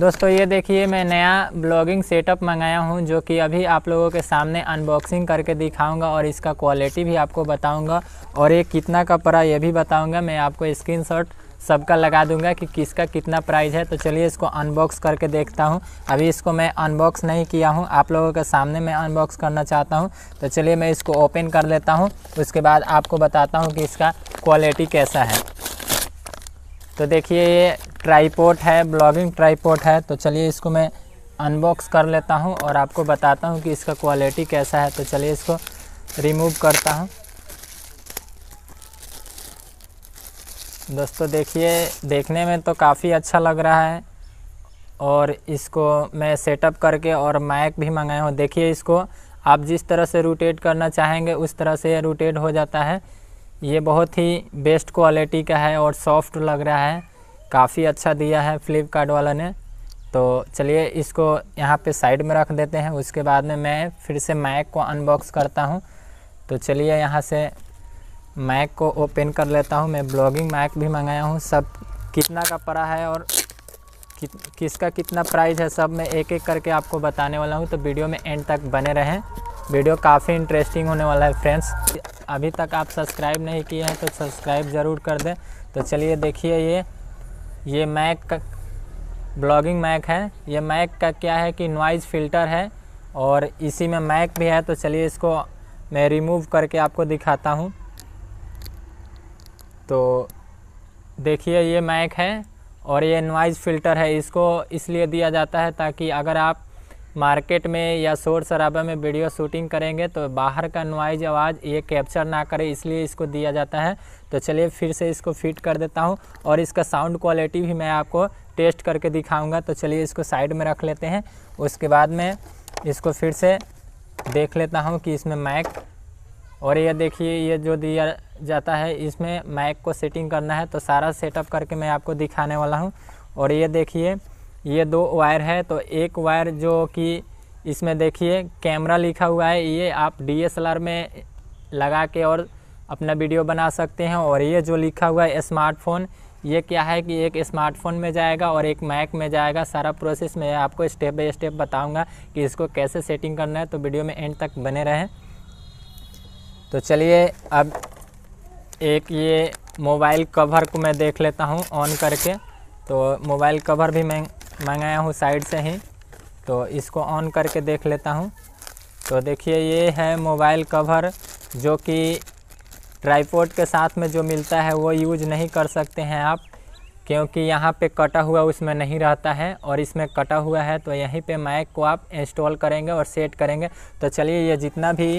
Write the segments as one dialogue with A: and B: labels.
A: दोस्तों ये देखिए मैं नया ब्लॉगिंग सेटअप मंगाया हूँ जो कि अभी आप लोगों के सामने अनबॉक्सिंग करके दिखाऊंगा और इसका क्वालिटी भी आपको बताऊंगा और ये कितना का पड़ा ये भी बताऊंगा मैं आपको स्क्रीनशॉट सबका लगा दूंगा कि किसका कितना प्राइस है तो चलिए इसको अनबॉक्स करके देखता हूँ अभी इसको मैं अनबॉक्स नहीं किया हूँ आप लोगों के सामने मैं अनबॉक्स करना चाहता हूँ तो चलिए मैं इसको ओपन कर लेता हूँ उसके बाद आपको बताता हूँ कि इसका क्वालिटी कैसा है तो देखिए ये ट्राईपोर्ट है ब्लॉगिंग ट्राईपोर्ट है तो चलिए इसको मैं अनबॉक्स कर लेता हूँ और आपको बताता हूँ कि इसका क्वालिटी कैसा है तो चलिए इसको रिमूव करता हूँ दोस्तों देखिए देखने में तो काफ़ी अच्छा लग रहा है और इसको मैं सेटअप करके और माइक भी मंगाया हूँ देखिए इसको आप जिस तरह से रोटेट करना चाहेंगे उस तरह से रोटेट हो जाता है ये बहुत ही बेस्ट क्वालिटी का है और सॉफ्ट लग रहा है काफ़ी अच्छा दिया है फ्लिपकार्ट वाला ने तो चलिए इसको यहाँ पे साइड में रख देते हैं उसके बाद में मैं फिर से मैक को अनबॉक्स करता हूँ तो चलिए यहाँ से मैक को ओपन कर लेता हूँ मैं ब्लॉगिंग मैक भी मंगाया हूँ सब कितना का पड़ा है और कि, किसका कितना प्राइस है सब मैं एक एक करके आपको बताने वाला हूँ तो वीडियो में एंड तक बने रहें वीडियो काफ़ी इंटरेस्टिंग होने वाला है फ्रेंड्स अभी तक आप सब्सक्राइब नहीं किए हैं तो सब्सक्राइब ज़रूर कर दें तो चलिए देखिए ये ये मैक का ब्लॉगिंग मैक है ये मैक का क्या है कि नॉइज़ फ़िल्टर है और इसी में मैक भी है तो चलिए इसको मैं रिमूव करके आपको दिखाता हूँ तो देखिए ये मैक है और ये नॉइज़ फ़िल्टर है इसको इसलिए दिया जाता है ताकि अगर आप मार्केट में या शोर शराबा में वीडियो शूटिंग करेंगे तो बाहर का नॉइज आवाज़ ये कैप्चर ना करे इसलिए इसको दिया जाता है तो चलिए फिर से इसको फिट कर देता हूँ और इसका साउंड क्वालिटी भी मैं आपको टेस्ट करके दिखाऊँगा तो चलिए इसको साइड में रख लेते हैं उसके बाद में इसको फिर से देख लेता हूँ कि इसमें मैक और ये देखिए ये जो दिया जाता है इसमें मैक को सेटिंग करना है तो सारा सेटअप करके मैं आपको दिखाने वाला हूँ और ये देखिए ये दो वायर है तो एक वायर जो कि इसमें देखिए कैमरा लिखा हुआ है ये आप डीएसएलआर में लगा के और अपना वीडियो बना सकते हैं और ये जो लिखा हुआ है स्मार्टफ़ोन ये क्या है कि एक स्मार्टफ़ोन में जाएगा और एक मैक में जाएगा सारा प्रोसेस मैं आपको स्टेप बाय स्टेप बताऊंगा कि इसको कैसे सेटिंग करना है तो वीडियो में एंड तक बने रहें तो चलिए अब एक ये मोबाइल कवर को मैं देख लेता हूँ ऑन करके तो मोबाइल कवर भी मैं मंगाया हूँ साइड से ही तो इसको ऑन करके देख लेता हूँ तो देखिए ये है मोबाइल कवर जो कि ट्राईपोर्ट के साथ में जो मिलता है वो यूज नहीं कर सकते हैं आप क्योंकि यहाँ पे कटा हुआ उसमें नहीं रहता है और इसमें कटा हुआ है तो यहीं पे माइक को आप इंस्टॉल करेंगे और सेट करेंगे तो चलिए ये जितना भी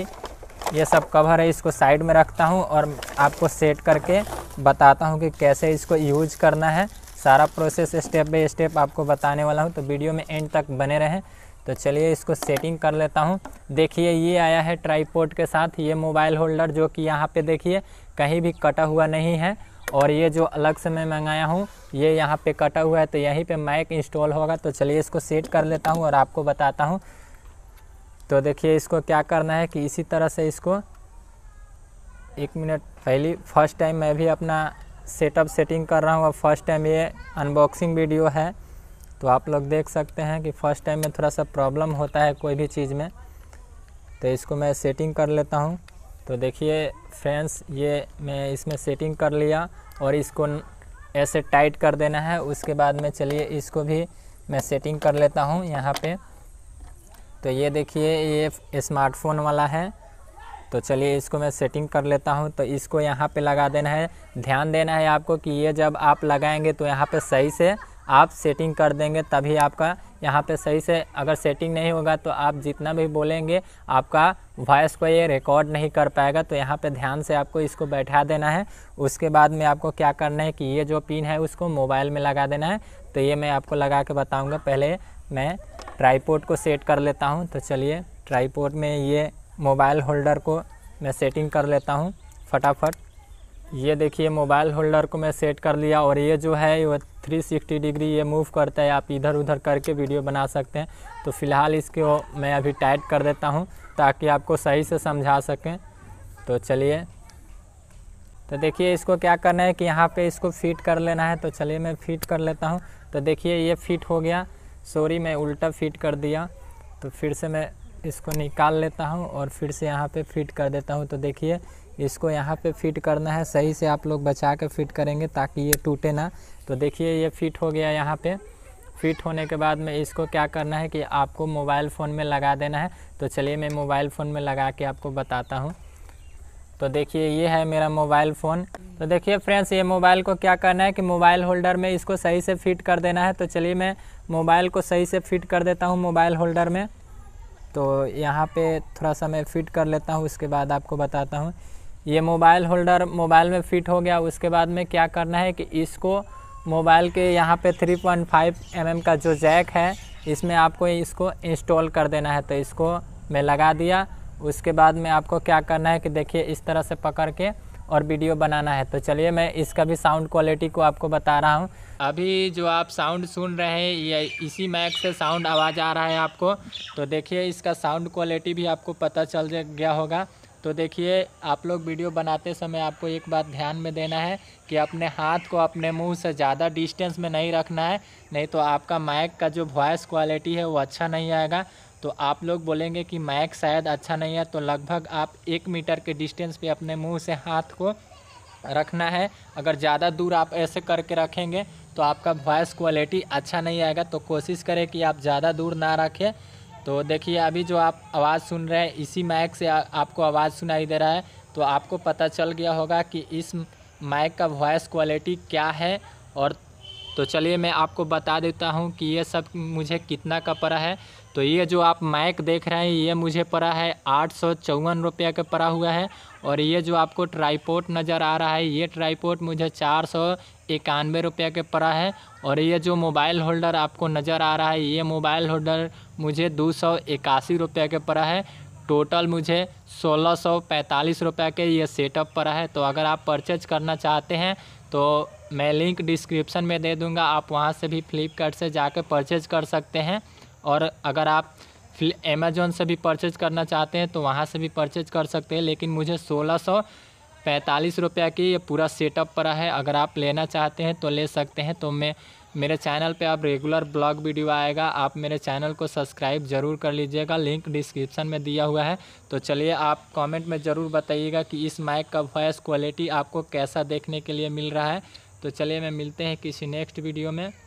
A: ये सब कवर है इसको साइड में रखता हूँ और आपको सेट करके बताता हूँ कि कैसे इसको यूज करना है सारा प्रोसेस स्टेप बाई स्टेप आपको बताने वाला हूँ तो वीडियो में एंड तक बने रहें तो चलिए इसको सेटिंग कर लेता हूँ देखिए ये आया है ट्राईपोर्ट के साथ ये मोबाइल होल्डर जो कि यहाँ पे देखिए कहीं भी कटा हुआ नहीं है और ये जो अलग से मैं मंगाया हूँ ये यहाँ पे कटा हुआ है तो यहीं पे माइक इंस्टॉल होगा तो चलिए इसको सेट कर लेता हूँ और आपको बताता हूँ तो देखिए इसको क्या करना है कि इसी तरह से इसको एक मिनट पहली फर्स्ट टाइम मैं भी अपना सेटअप सेटिंग कर रहा हूँ अब फर्स्ट टाइम ये अनबॉक्सिंग वीडियो है तो आप लोग देख सकते हैं कि फ़र्स्ट टाइम में थोड़ा सा प्रॉब्लम होता है कोई भी चीज़ में तो इसको मैं सेटिंग कर लेता हूँ तो देखिए फ्रेंड्स ये मैं इसमें सेटिंग कर लिया और इसको ऐसे टाइट कर देना है उसके बाद में चलिए इसको भी मैं सेटिंग कर लेता हूँ यहाँ पे तो ये देखिए ये स्मार्टफोन वाला है तो चलिए इसको मैं सेटिंग कर लेता हूँ तो इसको यहाँ पे लगा देना है ध्यान देना है आपको कि ये जब आप लगाएंगे तो यहाँ पे सही से आप सेटिंग कर देंगे तभी आपका यहाँ पे सही से अगर सेटिंग नहीं होगा तो आप जितना भी बोलेंगे आपका वॉइस को ये रिकॉर्ड नहीं कर पाएगा तो यहाँ पे ध्यान से आपको इसको बैठा देना है उसके बाद में आपको क्या करना है कि ये जो पिन है उसको मोबाइल में लगा देना है तो ये मैं आपको लगा के बताऊँगा पहले मैं ट्राईपोर्ट को सेट कर लेता हूँ तो चलिए ट्राईपोर्ट में ये मोबाइल होल्डर को मैं सेटिंग कर लेता हूँ फटाफट ये देखिए मोबाइल होल्डर को मैं सेट कर लिया और ये जो है वो 360 डिग्री ये मूव करता है आप इधर उधर करके वीडियो बना सकते हैं तो फ़िलहाल इसको मैं अभी टाइट कर देता हूँ ताकि आपको सही से समझा सकें तो चलिए तो देखिए इसको क्या करना है कि यहाँ पे इसको फिट कर लेना है तो चलिए मैं फिट कर लेता हूँ तो देखिए ये फिट हो गया सॉरी मैं उल्टा फिट कर दिया तो फिर से मैं इसको निकाल लेता हूँ और फिर से यहाँ पे फिट कर देता हूँ तो देखिए इसको यहाँ पे फिट करना है सही से आप लोग बचा के फिट करेंगे ताकि ये टूटे ना तो देखिए ये फिट हो गया यहाँ पे फिट होने के बाद में इसको क्या करना है कि आपको मोबाइल फ़ोन में लगा देना है तो चलिए मैं मोबाइल फ़ोन में लगा के आपको बताता हूँ तो देखिए ये है मेरा मोबाइल फ़ोन तो देखिए फ्रेंड्स ये मोबाइल को क्या करना है कि मोबाइल होल्डर में इसको सही से फिट कर देना है तो चलिए मैं मोबाइल को सही से फिट कर देता हूँ मोबाइल होल्डर में तो यहाँ पे थोड़ा सा मैं फिट कर लेता हूँ उसके बाद आपको बताता हूँ ये मोबाइल होल्डर मोबाइल में फिट हो गया उसके बाद में क्या करना है कि इसको मोबाइल के यहाँ पे 3.5 पॉइंट mm का जो जैक है इसमें आपको इसको इंस्टॉल कर देना है तो इसको मैं लगा दिया उसके बाद में आपको क्या करना है कि देखिए इस तरह से पकड़ के और वीडियो बनाना है तो चलिए मैं इसका भी साउंड क्वालिटी को आपको बता रहा हूँ अभी जो आप साउंड सुन रहे हैं ये इसी मैक से साउंड आवाज़ आ रहा है आपको तो देखिए इसका साउंड क्वालिटी भी आपको पता चल गया होगा तो देखिए आप लोग वीडियो बनाते समय आपको एक बात ध्यान में देना है कि अपने हाथ को अपने मुंह से ज़्यादा डिस्टेंस में नहीं रखना है नहीं तो आपका माइक का जो वॉइस क्वालिटी है वो अच्छा नहीं आएगा तो आप लोग बोलेंगे कि माइक शायद अच्छा नहीं है तो लगभग आप एक मीटर के डिस्टेंस पे अपने मुंह से हाथ को रखना है अगर ज़्यादा दूर आप ऐसे करके रखेंगे तो आपका वॉइस क्वालिटी अच्छा नहीं आएगा तो कोशिश करें कि आप ज़्यादा दूर ना रखें तो देखिए अभी जो आप आवाज़ सुन रहे हैं इसी माइक से आ, आपको आवाज़ सुनाई दे रहा है तो आपको पता चल गया होगा कि इस माइक का वॉइस क्वालिटी क्या है और तो चलिए मैं आपको बता देता हूँ कि ये सब मुझे कितना का पड़ा है तो ये जो आप माइक देख रहे हैं ये मुझे पड़ा है आठ सौ चौवन रुपये का पड़ा हुआ है और ये जो आपको ट्राईपोर्ट नज़र आ रहा है ये ट्राईपोर्ट मुझे चार सौ इक्यानवे रुपये के पड़ा है और ये जो मोबाइल होल्डर आपको नज़र आ रहा है ये मोबाइल होल्डर मुझे दो सौ इक्यासी रुपये के पड़ा है टोटल मुझे सोलह सौ पैंतालीस रुपये के ये सेटअप पड़ा है तो अगर आप परचेज करना चाहते हैं तो मैं लिंक डिस्क्रिप्शन में दे दूँगा आप वहाँ से भी फ्लिपकार्ट से जाकर परचेज कर सकते हैं और अगर आप अमेजोन से भी परचेज करना चाहते हैं तो वहाँ से भी परचेज कर सकते हैं लेकिन मुझे सोलह सौ पैंतालीस रुपया की ये पूरा सेटअप पड़ा है अगर आप लेना चाहते हैं तो ले सकते हैं तो मैं मेरे चैनल पे आप रेगुलर ब्लॉग वीडियो आएगा आप मेरे चैनल को सब्सक्राइब ज़रूर कर लीजिएगा लिंक डिस्क्रिप्शन में दिया हुआ है तो चलिए आप कमेंट में ज़रूर बताइएगा कि इस माइक का वॉइस क्वालिटी आपको कैसा देखने के लिए मिल रहा है तो चलिए मैं मिलते हैं किसी नेक्स्ट वीडियो में